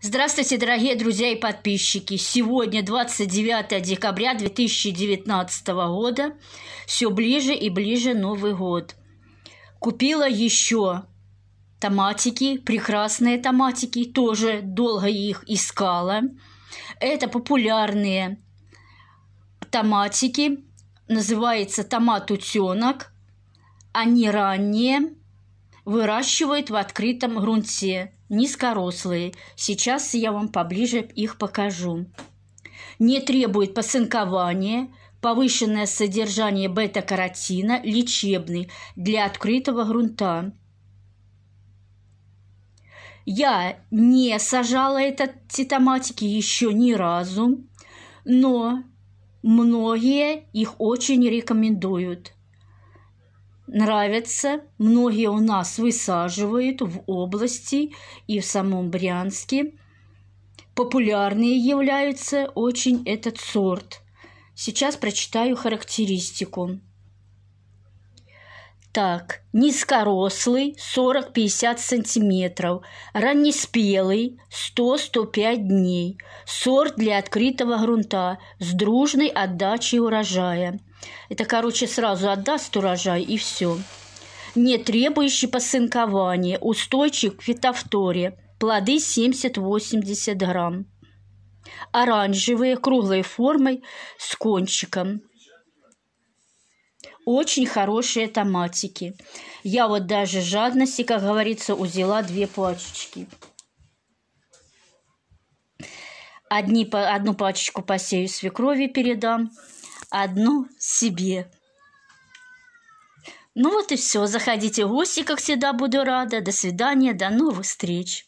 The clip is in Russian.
Здравствуйте, дорогие друзья и подписчики! Сегодня 29 декабря 2019 года. Все ближе и ближе Новый год. Купила еще томатики, прекрасные томатики, тоже долго их искала. Это популярные томатики, называется томат-утенок. Они ранние, выращивают в открытом грунте низкорослые. Сейчас я вам поближе их покажу. Не требует посынкования, повышенное содержание бета-каротина, лечебный, для открытого грунта. Я не сажала эти томатики еще ни разу, но многие их очень рекомендуют – нравятся. Многие у нас высаживают в области и в самом Брянске. Популярные являются очень этот сорт. Сейчас прочитаю характеристику так. Низкорослый 40-50 сантиметров, раннеспелый 100-105 дней, сорт для открытого грунта с дружной отдачей урожая. Это, короче, сразу отдаст урожай и все. Не требующий посынкования, устойчив к фитофторе, плоды 70-80 грамм. Оранжевые, круглой формой, с кончиком – очень хорошие томатики. Я вот даже жадности, как говорится, узела две пачечки. Одни, одну пачечку посею свекрови передам, одну себе. Ну вот и все. Заходите в гости, как всегда буду рада. До свидания, до новых встреч.